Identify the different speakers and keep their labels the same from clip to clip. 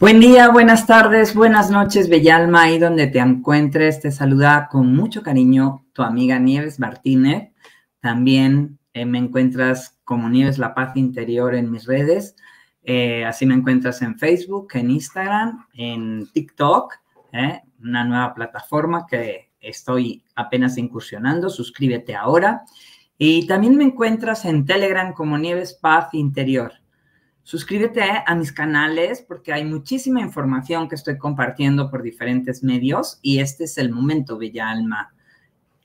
Speaker 1: Buen día, buenas tardes, buenas noches, Bellalma, ahí donde te encuentres. Te saluda con mucho cariño tu amiga Nieves Martínez. También eh, me encuentras como Nieves La Paz Interior en mis redes. Eh, así me encuentras en Facebook, en Instagram, en TikTok, eh, una nueva plataforma que estoy apenas incursionando. Suscríbete ahora. Y también me encuentras en Telegram como Nieves Paz Interior. Suscríbete a mis canales porque hay muchísima información que estoy compartiendo por diferentes medios y este es el momento, Bella Alma.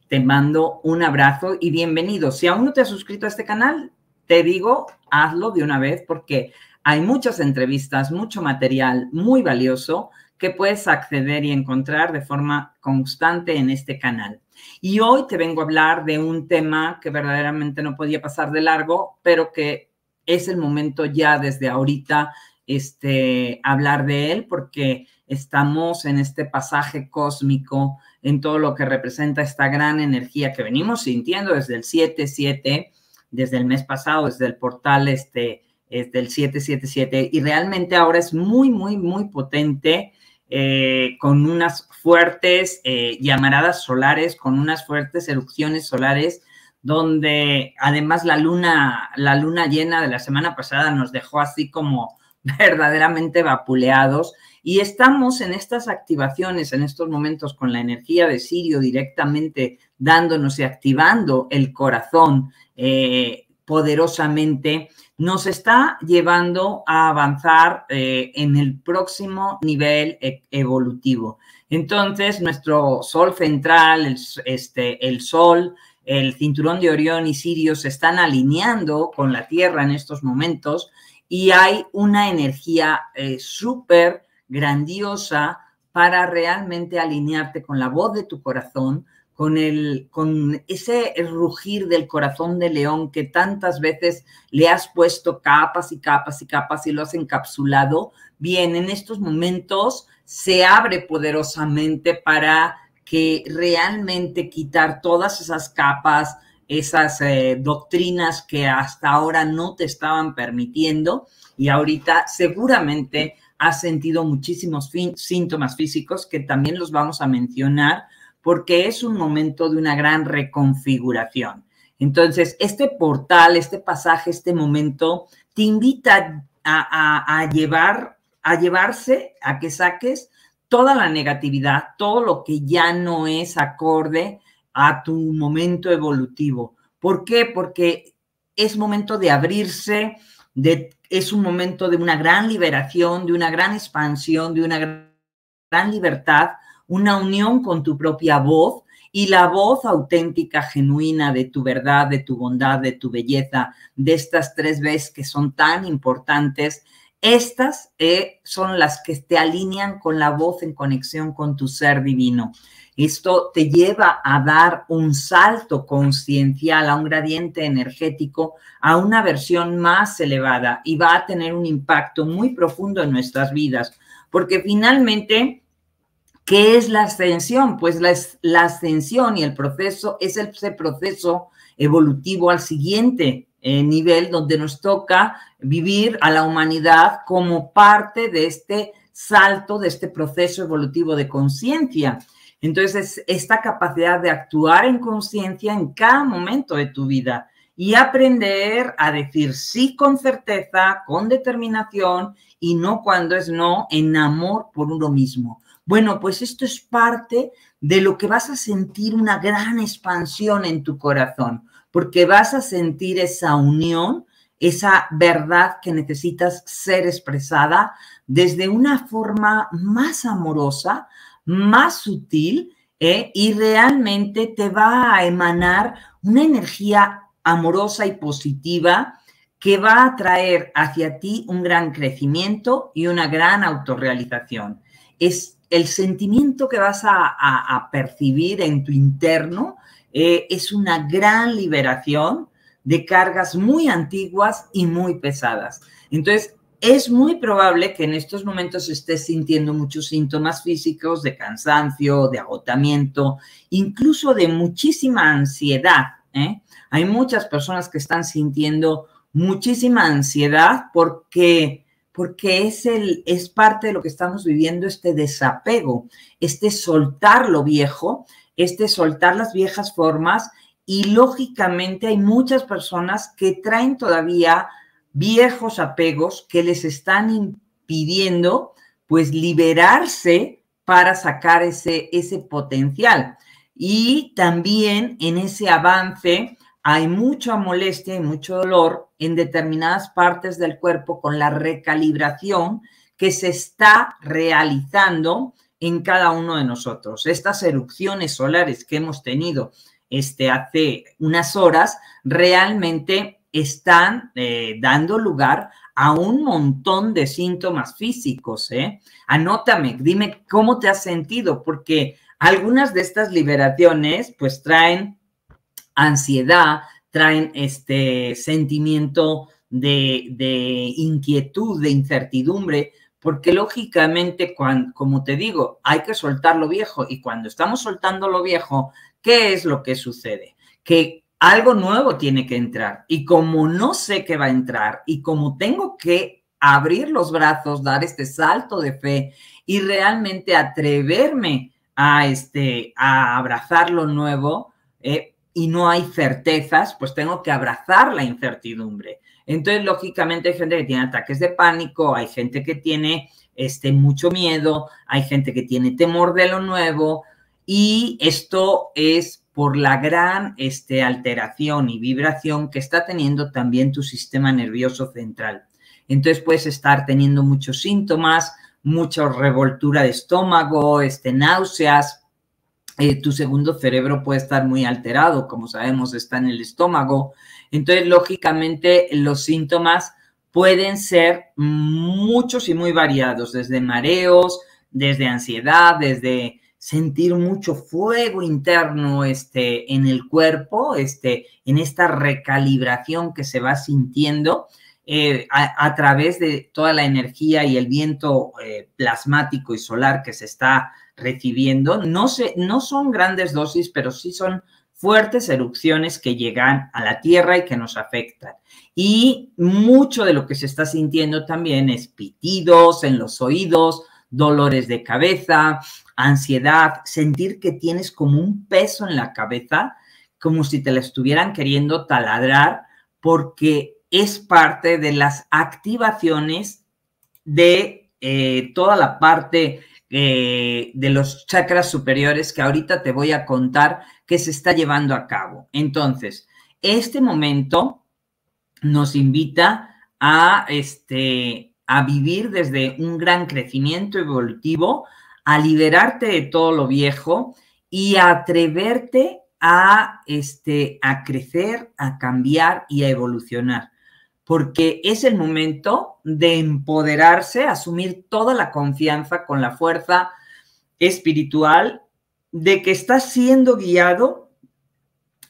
Speaker 1: Te mando un abrazo y bienvenido. Si aún no te has suscrito a este canal, te digo, hazlo de una vez porque hay muchas entrevistas, mucho material muy valioso que puedes acceder y encontrar de forma constante en este canal. Y hoy te vengo a hablar de un tema que verdaderamente no podía pasar de largo, pero que es el momento ya desde ahorita este, hablar de él porque estamos en este pasaje cósmico, en todo lo que representa esta gran energía que venimos sintiendo desde el 7-7, desde el mes pasado, desde el portal este, desde el 777 y realmente ahora es muy, muy, muy potente. Eh, con unas fuertes eh, llamaradas solares, con unas fuertes erupciones solares donde además la luna, la luna llena de la semana pasada nos dejó así como verdaderamente vapuleados y estamos en estas activaciones, en estos momentos con la energía de Sirio directamente dándonos y activando el corazón eh, poderosamente, nos está llevando a avanzar eh, en el próximo nivel e-, evolutivo. Entonces, nuestro sol central, este, el sol, el cinturón de Orión y Sirio se están alineando con la Tierra en estos momentos y hay una energía eh, súper grandiosa para realmente alinearte con la voz de tu corazón, con, el, con ese rugir del corazón de león que tantas veces le has puesto capas y capas y capas y lo has encapsulado. Bien, en estos momentos se abre poderosamente para que realmente quitar todas esas capas, esas eh, doctrinas que hasta ahora no te estaban permitiendo y ahorita seguramente has sentido muchísimos síntomas físicos que también los vamos a mencionar porque es un momento de una gran reconfiguración. Entonces, este portal, este pasaje, este momento, te invita a, a llevar, a llevarse, a que saques toda la negatividad, todo lo que ya no es acorde a tu momento evolutivo. ¿Por qué? Porque es momento de abrirse, de, es un momento de una gran liberación, de una gran expansión, de una gran, libertad, una unión con tu propia voz y la voz auténtica, genuina de tu verdad, de tu bondad, de tu belleza, de estas tres veces que son tan importantes estas eh, son las que te alinean con la voz en conexión con tu ser divino. Esto te lleva a dar un salto conciencial, a un gradiente energético, a una versión más elevada y va a tener un impacto muy profundo en nuestras vidas, porque finalmente ¿Qué es la ascensión? Pues la, ascensión y el proceso es ese proceso evolutivo al siguiente eh, nivel donde nos toca vivir a la humanidad como parte de este salto, de este proceso evolutivo de conciencia. Entonces, esta capacidad de actuar en conciencia en cada momento de tu vida y aprender a decir sí con certeza, con determinación y no cuando es no, en amor por uno mismo. Bueno, pues esto es parte de lo que vas a sentir una gran expansión en tu corazón, porque vas a sentir esa unión esa verdad que necesitas ser expresada desde una forma más amorosa, más sutil eh, y realmente te va a emanar una energía amorosa y positiva que va a traer hacia ti un gran crecimiento y una gran autorrealización. Es el sentimiento que vas a, percibir en tu interno eh, es una gran liberación de cargas muy antiguas y muy pesadas. Entonces, es muy probable que en estos momentos estés sintiendo muchos síntomas físicos de cansancio, de agotamiento, incluso de muchísima ansiedad. ¿eh? Hay muchas personas que están sintiendo muchísima ansiedad porque, porque es, el, es parte de lo que estamos viviendo, este desapego, este soltar lo viejo, este soltar las viejas formas y lógicamente hay muchas personas que traen todavía viejos apegos que les están impidiendo pues liberarse para sacar ese, ese potencial. Y también en ese avance hay mucha molestia y mucho dolor en determinadas partes del cuerpo con la recalibración que se está realizando en cada uno de nosotros. Estas erupciones solares que hemos tenido este, hace unas horas, realmente están eh, dando lugar a un montón de síntomas físicos. ¿eh? Anótame, dime cómo te has sentido, porque algunas de estas liberaciones pues traen ansiedad, traen este sentimiento de, de inquietud, de incertidumbre, porque lógicamente, cuando, como te digo, hay que soltar lo viejo y cuando estamos soltando lo viejo, ¿Qué es lo que sucede? Que algo nuevo tiene que entrar y como no sé qué va a entrar y como tengo que abrir los brazos, dar este salto de fe y realmente atreverme a, este, a abrazar lo nuevo eh, y no hay certezas, pues tengo que abrazar la incertidumbre. Entonces, lógicamente, hay gente que tiene ataques de pánico, hay gente que tiene este, mucho miedo, hay gente que tiene temor de lo nuevo, y esto es por la gran este, alteración y vibración que está teniendo también tu sistema nervioso central. Entonces puedes estar teniendo muchos síntomas, mucha revoltura de estómago, este, náuseas. Eh, tu segundo cerebro puede estar muy alterado, como sabemos, está en el estómago. Entonces, lógicamente, los síntomas pueden ser muchos y muy variados, desde mareos, desde ansiedad, desde sentir mucho fuego interno este, en el cuerpo, este, en esta recalibración que se va sintiendo eh, a, través de toda la energía y el viento eh, plasmático y solar que se está recibiendo. No, no son grandes dosis, pero sí son fuertes erupciones que llegan a la Tierra y que nos afectan. Y mucho de lo que se está sintiendo también es pitidos en los oídos, dolores de cabeza, ansiedad, sentir que tienes como un peso en la cabeza, como si te la estuvieran queriendo taladrar, porque es parte de las activaciones de eh, toda la parte eh, de los chakras superiores que ahorita te voy a contar que se está llevando a cabo. Entonces, este momento nos invita a, este, a vivir desde un gran crecimiento evolutivo, a liberarte de todo lo viejo y a atreverte a, este, a crecer, a cambiar y a evolucionar. Porque es el momento de empoderarse, asumir toda la confianza con la fuerza espiritual de que estás siendo guiado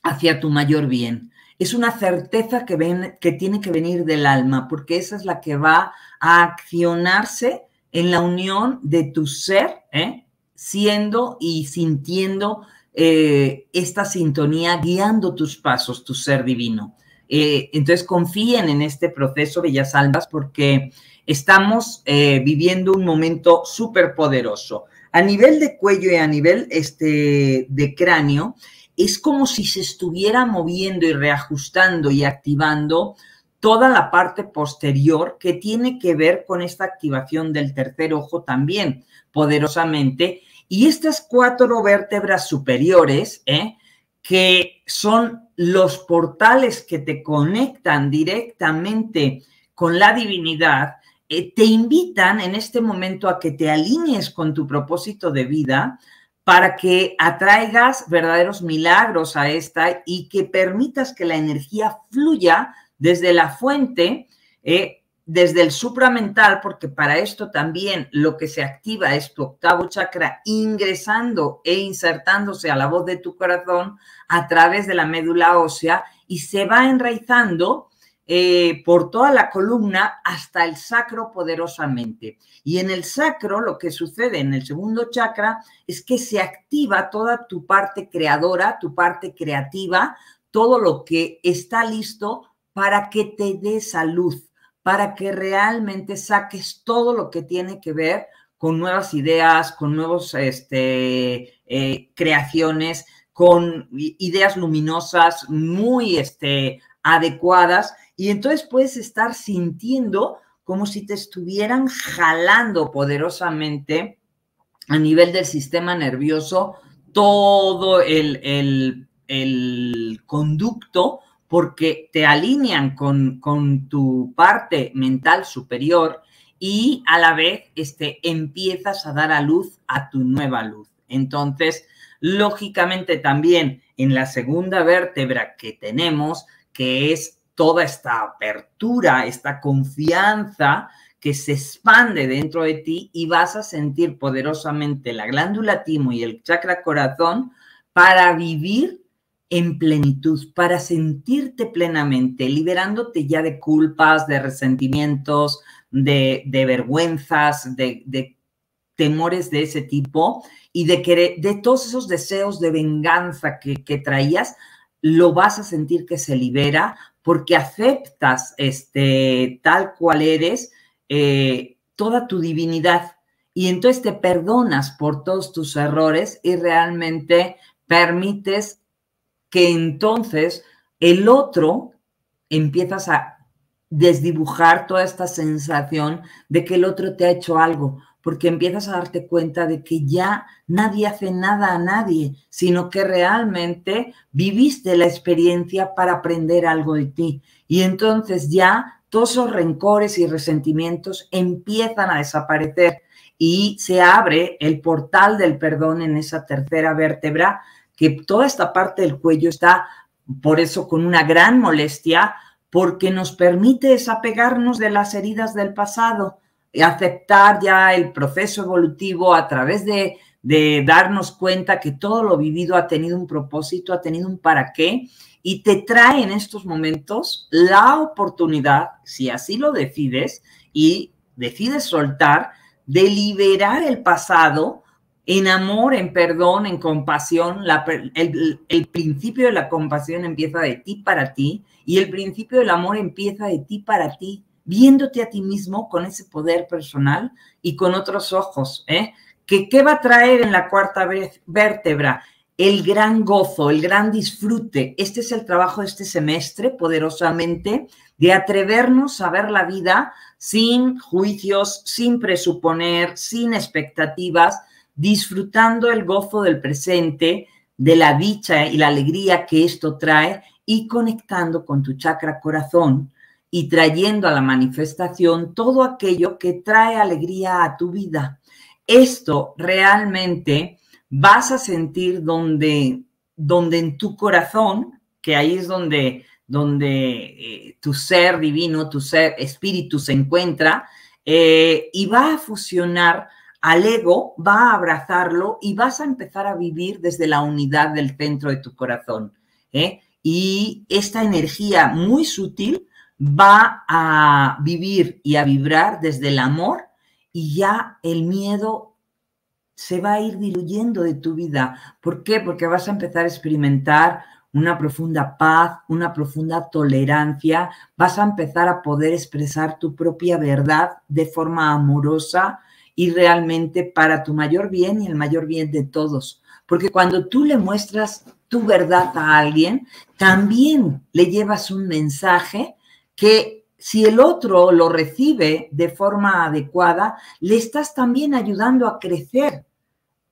Speaker 1: hacia tu mayor bien. Es una certeza que, ven, que tiene que venir del alma, porque esa es la que va a accionarse en la unión de tu ser, ¿eh? siendo y sintiendo eh, esta sintonía, guiando tus pasos, tu ser divino. Eh, entonces confíen en este proceso, Bellas Almas, porque estamos viviendo un momento súper poderoso. A nivel de cuello y a nivel este, de cráneo, es como si se estuviera moviendo y reajustando y activando toda la parte posterior que tiene que ver con esta activación del tercer ojo también poderosamente. Y estas cuatro vértebras superiores, ¿eh? que son los portales que te conectan directamente con la divinidad, eh, te invitan en este momento a que te alinees con tu propósito de vida para que atraigas verdaderos milagros a esta y que permitas que la energía fluya desde la fuente, eh, desde el supramental, porque para esto también lo que se activa es tu octavo chakra ingresando e insertándose a la voz de tu corazón a través de la médula ósea y se va enraizando eh, por toda la columna hasta el sacro poderosamente. Y en el sacro lo que sucede en el segundo chakra es que se activa toda tu parte creadora, tu parte creativa, todo lo que está listo para que te dé salud, para que realmente saques todo lo que tiene que ver con nuevas ideas, con nuevas este, eh, creaciones, con ideas luminosas muy este, adecuadas. Y entonces puedes estar sintiendo como si te estuvieran jalando poderosamente a nivel del sistema nervioso todo el, el, el conducto porque te alinean con, tu parte mental superior y a la vez este, empiezas a dar a luz a tu nueva luz. Entonces, lógicamente también en la segunda vértebra que tenemos, que es toda esta apertura, esta confianza que se expande dentro de ti y vas a sentir poderosamente la glándula timo y el chakra corazón para vivir en plenitud, para sentirte plenamente, liberándote ya de culpas, de resentimientos, de, vergüenzas, de, temores de ese tipo y de, que, de todos esos deseos de venganza que, traías, lo vas a sentir que se libera porque aceptas este, tal cual eres eh, toda tu divinidad y entonces te perdonas por todos tus errores y realmente permites que entonces el otro empiezas a desdibujar toda esta sensación de que el otro te ha hecho algo, porque empiezas a darte cuenta de que ya nadie hace nada a nadie, sino que realmente viviste la experiencia para aprender algo de ti. Y entonces ya todos esos rencores y resentimientos empiezan a desaparecer y se abre el portal del perdón en esa tercera vértebra que toda esta parte del cuello está por eso con una gran molestia, porque nos permite desapegarnos de las heridas del pasado y aceptar ya el proceso evolutivo a través de, de darnos cuenta que todo lo vivido ha tenido un propósito, ha tenido un para qué, y te trae en estos momentos la oportunidad, si así lo decides y decides soltar, de liberar el pasado en amor, en perdón, en compasión. el, principio de la compasión empieza de ti para ti y el principio del amor empieza de ti para ti, viéndote a ti mismo con ese poder personal y con otros ojos. ¿eh? ¿Qué va a traer en la cuarta vértebra? El gran gozo, el gran disfrute. Este es el trabajo de este semestre, poderosamente, de atrevernos a ver la vida sin juicios, sin presuponer, sin expectativas, disfrutando el gozo del presente, de la dicha y la alegría que esto trae y conectando con tu chakra corazón y trayendo a la manifestación todo aquello que trae alegría a tu vida. Esto realmente vas a sentir donde, donde en tu corazón, que ahí es donde, donde eh, tu ser divino, tu ser espíritu se encuentra, eh, y va a fusionar al ego, va a abrazarlo y vas a empezar a vivir desde la unidad del centro de tu corazón. ¿eh? Y esta energía muy sutil va a vivir y a vibrar desde el amor y ya el miedo se va a ir diluyendo de tu vida. ¿Por qué? Porque vas a empezar a experimentar una profunda paz, una profunda tolerancia, vas a empezar a poder expresar tu propia verdad de forma amorosa y realmente para tu mayor bien y el mayor bien de todos. Porque cuando tú le muestras tu verdad a alguien, también le llevas un mensaje que si el otro lo recibe de forma adecuada, le estás también ayudando a crecer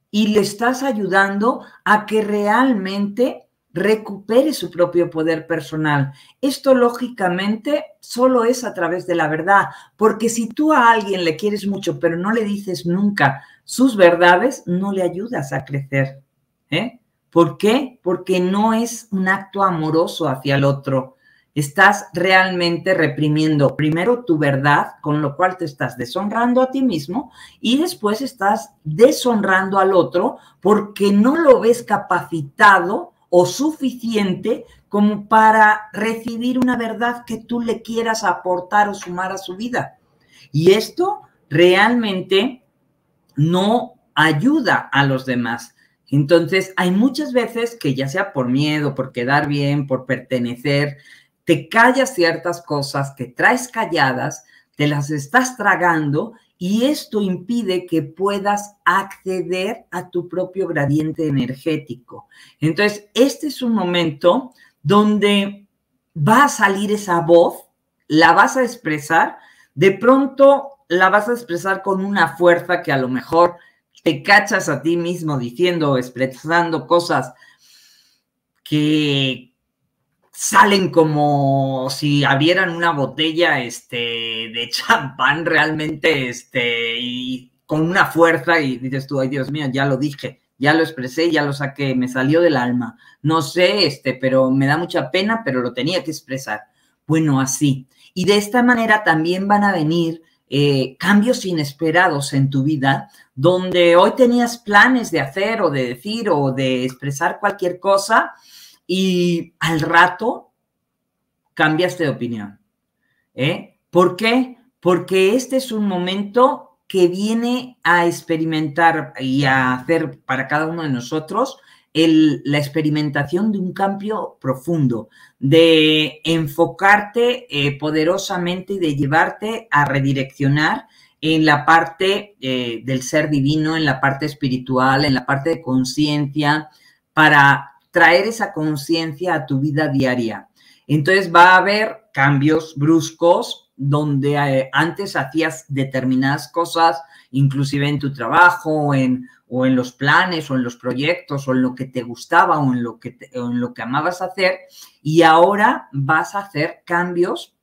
Speaker 1: y le estás ayudando a que realmente recupere su propio poder personal. Esto lógicamente solo es a través de la verdad, porque si tú a alguien le quieres mucho, pero no le dices nunca sus verdades, no le ayudas a crecer. ¿eh? ¿Por qué? Porque no es un acto amoroso hacia el otro. Estás realmente reprimiendo primero tu verdad, con lo cual te estás deshonrando a ti mismo y después estás deshonrando al otro porque no lo ves capacitado o suficiente como para recibir una verdad que tú le quieras aportar o sumar a su vida. Y esto realmente no ayuda a los demás. Entonces, hay muchas veces que ya sea por miedo, por quedar bien, por pertenecer, te callas ciertas cosas, que traes calladas, te las estás tragando y esto impide que puedas acceder a tu propio gradiente energético. Entonces, este es un momento donde va a salir esa voz, la vas a expresar, de pronto la vas a expresar con una fuerza que a lo mejor te cachas a ti mismo diciendo, expresando cosas que, salen como si abrieran una botella este, de champán realmente este, y con una fuerza y dices tú, ay Dios mío, ya lo dije, ya lo expresé, ya lo saqué, me salió del alma. No sé, este, pero me da mucha pena, pero lo tenía que expresar. Bueno, así. Y de esta manera también van a venir eh, cambios inesperados en tu vida, donde hoy tenías planes de hacer o de decir o de expresar cualquier cosa, y al rato cambiaste de opinión. ¿eh? ¿Por qué? Porque este es un momento que viene a experimentar y a hacer para cada uno de nosotros la experimentación de un cambio profundo, de enfocarte eh, poderosamente y de llevarte a redireccionar en la parte eh, del ser divino, en la parte espiritual, en la parte de conciencia, para traer esa conciencia a tu vida diaria. Entonces va a haber cambios bruscos donde eh, antes hacías determinadas cosas, inclusive en tu trabajo, o en los planes, o en los proyectos, o en lo que te gustaba, o en lo que, en lo que amabas hacer, y ahora vas a hacer cambios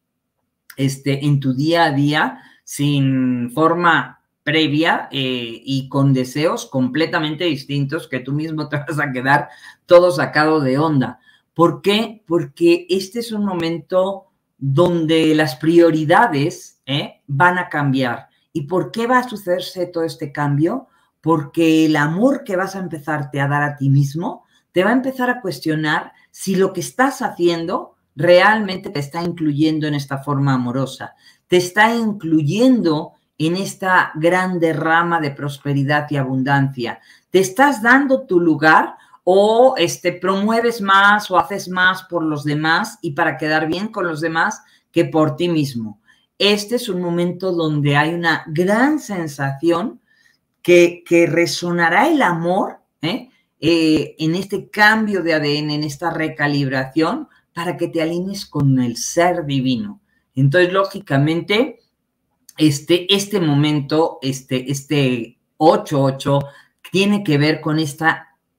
Speaker 1: este, en tu día a día sin forma previa eh, y con deseos completamente distintos que tú mismo te vas a quedar todo sacado de onda. ¿Por qué? Porque este es un momento donde las prioridades eh, van a cambiar. ¿Y por qué va a sucederse todo este cambio? Porque el amor que vas a empezarte a dar a ti mismo te va a empezar a cuestionar si lo que estás haciendo realmente te está incluyendo en esta forma amorosa, te está incluyendo en esta grande rama de prosperidad y abundancia? ¿Te estás dando tu lugar o este, promueves más o haces más por los demás y para quedar bien con los demás que por ti mismo? Este es un momento donde hay una gran sensación que, que resonará el amor ¿eh? Eh, en este cambio de ADN, en esta recalibración, para que te alines con el ser divino. Entonces, lógicamente, este, este momento, este, este 8-8, tiene que ver con este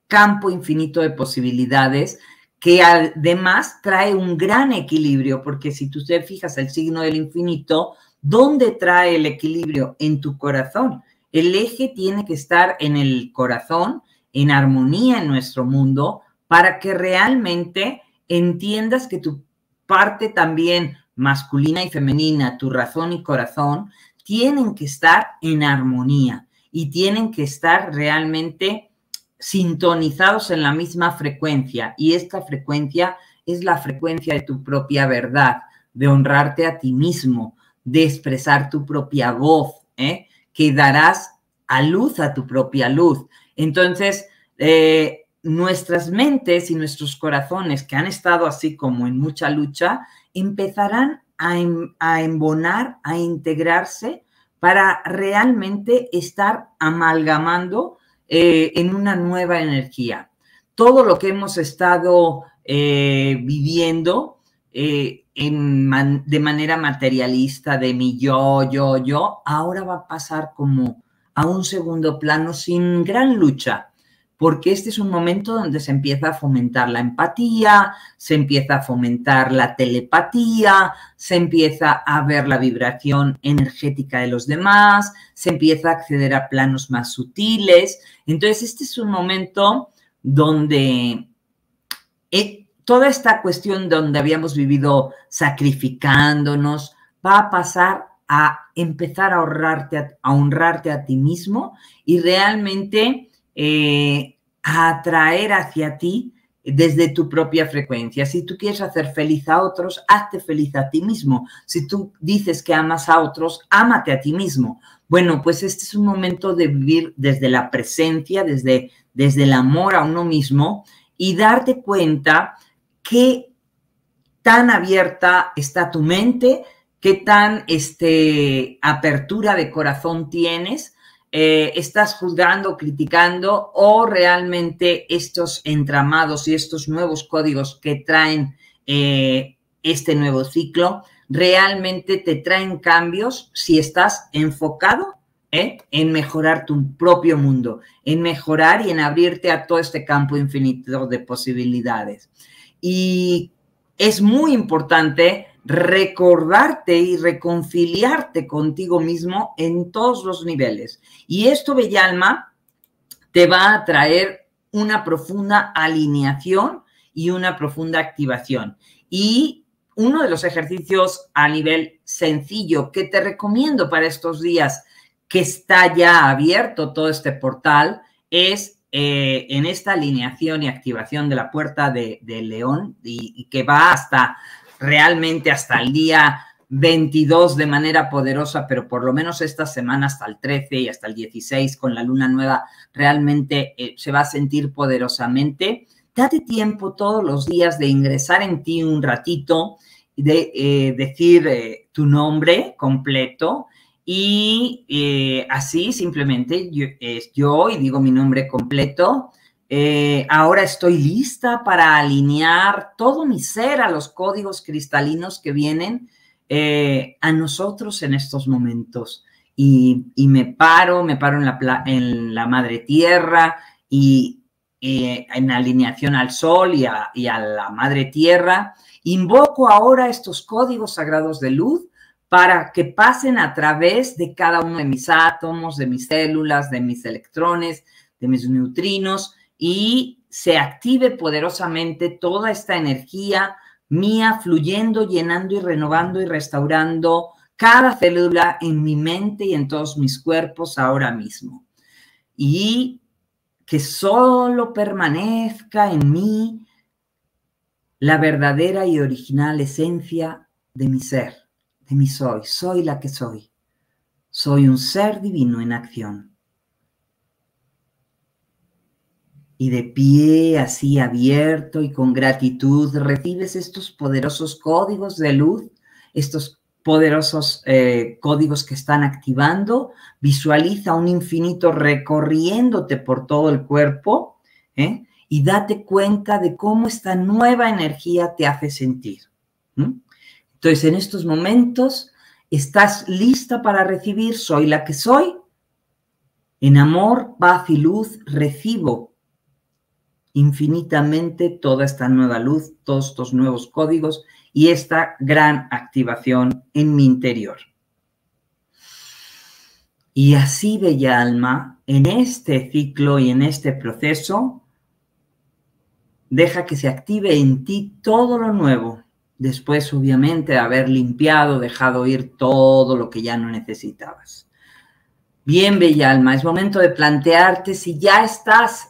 Speaker 1: campo infinito de posibilidades que además trae un gran equilibrio, porque si tú te fijas el signo del infinito, ¿dónde trae el equilibrio? En tu corazón. El eje tiene que estar en el corazón, en armonía en nuestro mundo, para que realmente entiendas que tu parte también masculina y femenina, tu razón y corazón, tienen que estar en armonía y tienen que estar realmente sintonizados en la misma frecuencia. Y esta frecuencia es la frecuencia de tu propia verdad, de honrarte a ti mismo, de expresar tu propia voz, ¿eh? que darás a luz a tu propia luz. Entonces, eh, nuestras mentes y nuestros corazones que han estado así como en mucha lucha, empezarán em, a, embonar, a integrarse para realmente estar amalgamando eh, en una nueva energía. Todo lo que hemos estado eh, viviendo eh, de manera materialista, de mi yo, yo, yo, ahora va a pasar como a un segundo plano sin gran lucha, porque este es un momento donde se empieza a fomentar la empatía, se empieza a fomentar la telepatía, se empieza a ver la vibración energética de los demás, se empieza a acceder a planos más sutiles. Entonces, este es un momento donde eh, toda esta cuestión donde habíamos vivido sacrificándonos va a pasar a empezar a honrarte a, honrarte a ti mismo y realmente eh, a atraer hacia ti desde tu propia frecuencia. Si tú quieres hacer feliz a otros, hazte feliz a ti mismo. Si tú dices que amas a otros, ámate a ti mismo. Bueno, pues este es un momento de vivir desde la presencia, desde, desde el amor a uno mismo y darte cuenta qué tan abierta está tu mente, qué tan este, apertura de corazón tienes eh, estás juzgando, criticando o realmente estos entramados y estos nuevos códigos que traen eh, este nuevo ciclo realmente te traen cambios si estás enfocado eh, en mejorar tu propio mundo, en mejorar y en abrirte a todo este campo infinito de posibilidades. Y es muy importante recordarte y reconciliarte contigo mismo en todos los niveles. Y esto, alma, te va a traer una profunda alineación y una profunda activación. Y uno de los ejercicios a nivel sencillo que te recomiendo para estos días que está ya abierto todo este portal es eh, en esta alineación y activación de la puerta de, León y, que va hasta realmente hasta el día 22 de manera poderosa, pero por lo menos esta semana hasta el 13 y hasta el 16 con la luna nueva realmente eh, se va a sentir poderosamente. Date tiempo todos los días de ingresar en ti un ratito, de eh, decir tu nombre completo, y eh, así simplemente yo, y digo mi nombre completo. Eh, ahora estoy lista para alinear todo mi ser a los códigos cristalinos que vienen eh, a nosotros en estos momentos. Y, me paro, me paro en la, en la madre tierra y, en alineación al sol y y a la madre tierra. Invoco ahora estos códigos sagrados de luz para que pasen a través de cada uno de mis átomos, de mis células, de mis electrones, de mis neutrinos y se active poderosamente toda esta energía mía fluyendo, llenando y renovando y restaurando cada célula en mi mente y en todos mis cuerpos ahora mismo. Y que solo permanezca en mí la verdadera y original esencia de mi ser mi soy, soy la que soy. Soy un ser divino en acción. Y de pie, así abierto y con gratitud, recibes estos poderosos códigos de luz, estos poderosos eh, códigos que están activando, visualiza un infinito recorriéndote por todo el cuerpo ¿eh? y date cuenta de cómo esta nueva energía te hace sentir. Entonces, en estos momentos, ¿estás lista para recibir? Soy la que soy. En amor, paz y luz recibo infinitamente toda esta nueva luz, todos estos nuevos códigos y esta gran activación en mi interior. Y así, bella alma, en este ciclo y en este proceso, deja que se active en ti todo lo nuevo, después obviamente de haber limpiado, dejado ir todo lo que ya no necesitabas. Bien, bella alma, es momento de plantearte si ya estás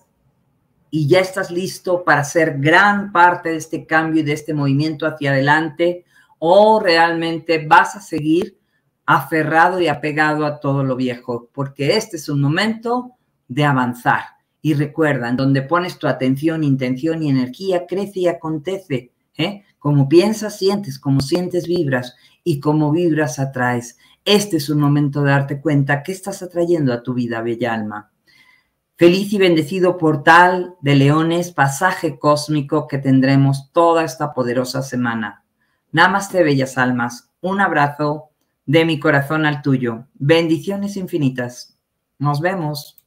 Speaker 1: y ya estás listo para ser gran parte de este cambio y de este movimiento hacia adelante o realmente vas a seguir aferrado y apegado a todo lo viejo, porque este es un momento de avanzar. Y recuerda, en donde pones tu atención, intención y energía, crece y acontece ¿eh? Como piensas, sientes, como sientes, vibras y como vibras, atraes. Este es un momento de darte cuenta que estás atrayendo a tu vida, bella alma. Feliz y bendecido portal de leones, pasaje cósmico que tendremos toda esta poderosa semana. Namaste, bellas almas. Un abrazo de mi corazón al tuyo. Bendiciones infinitas. Nos vemos.